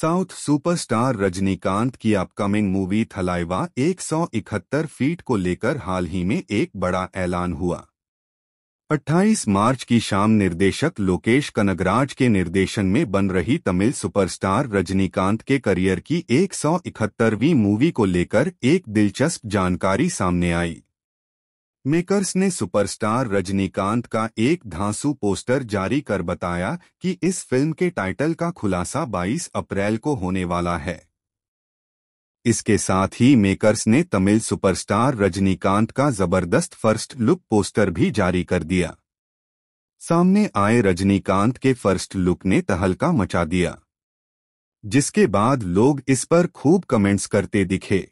south superstar Rajinikanth की upcoming movie Thalaiva 171 feet को लेकर हाल ही में एक बड़ा ऐलान हुआ 28 मार्च की शाम निर्देशक लोकेश कनगराज के निर्देशन में बन रही तमिल सुपरस्टार रजनीकांत के करियर की 171वीं मूवी को लेकर एक दिलचस्प जानकारी सामने आई मेकर्स ने सुपरस्टार रजनीकांत का एक धांसू पोस्टर जारी कर बताया कि इस फिल्म के टाइटल का खुलासा 22 अप्रैल को होने वाला है इसके साथ ही मेकर्स ने तमिल सुपरस्टार रजनीकांत का जबरदस्त फर्स्ट लुक पोस्टर भी जारी कर दिया सामने आए रजनीकांत के फर्स्ट लुक ने तहलका मचा दिया जिसके बाद लोग इस पर खूब कमेंट्स करते दिखे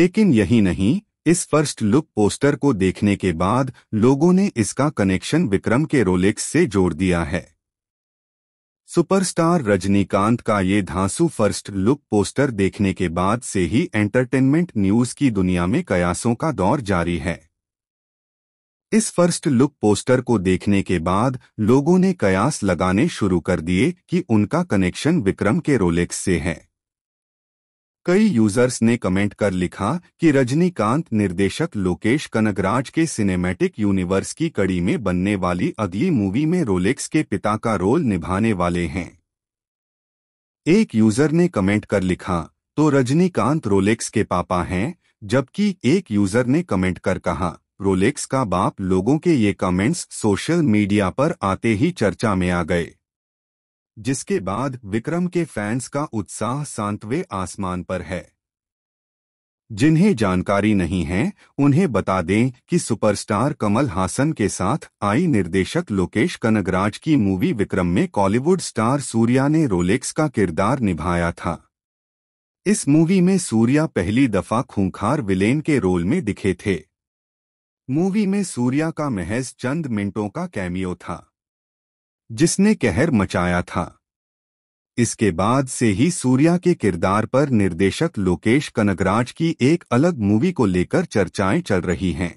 लेकिन यही नहीं इस फर्स्ट लुक पोस्टर को देखने के बाद लोगों ने इसका कनेक्शन विक्रम के रोलेक्स से जोड़ दिया है सुपरस्टार रजनीकांत का ये धांसू फर्स्ट लुक पोस्टर देखने के बाद से ही एंटरटेनमेंट न्यूज की दुनिया में कयासों का दौर जारी है इस फर्स्ट लुक पोस्टर को देखने के बाद लोगों ने कयास लगाने शुरू कर दिए कि उनका कनेक्शन विक्रम के रोलेक्स से है कई यूजर्स ने कमेंट कर लिखा कि रजनीकांत निर्देशक लोकेश कनगराज के सिनेमैटिक यूनिवर्स की कड़ी में बनने वाली अगली मूवी में रोलेक्स के पिता का रोल निभाने वाले हैं एक यूजर ने कमेंट कर लिखा तो रजनीकांत रोलेक्स के पापा हैं जबकि एक यूजर ने कमेंट कर कहा रोलेक्स का बाप लोगों के ये कमेंट्स सोशल मीडिया पर आते ही चर्चा में आ गए जिसके बाद विक्रम के फैंस का उत्साह सांतवे आसमान पर है जिन्हें जानकारी नहीं है उन्हें बता दें कि सुपरस्टार कमल हासन के साथ आई निर्देशक लोकेश कनगराज की मूवी विक्रम में कॉलीवुड स्टार सूर्या ने रोलेक्स का किरदार निभाया था इस मूवी में सूर्या पहली दफा खूंखार विलेन के रोल में दिखे थे मूवी में सूर्या का महज चंद मिनटों का कैमियो था जिसने कहर मचाया था इसके बाद से ही सूर्या के किरदार पर निर्देशक लोकेश कनगराज की एक अलग मूवी को लेकर चर्चाएं चल रही हैं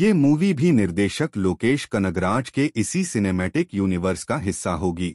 ये मूवी भी निर्देशक लोकेश कनगराज के इसी सिनेमैटिक यूनिवर्स का हिस्सा होगी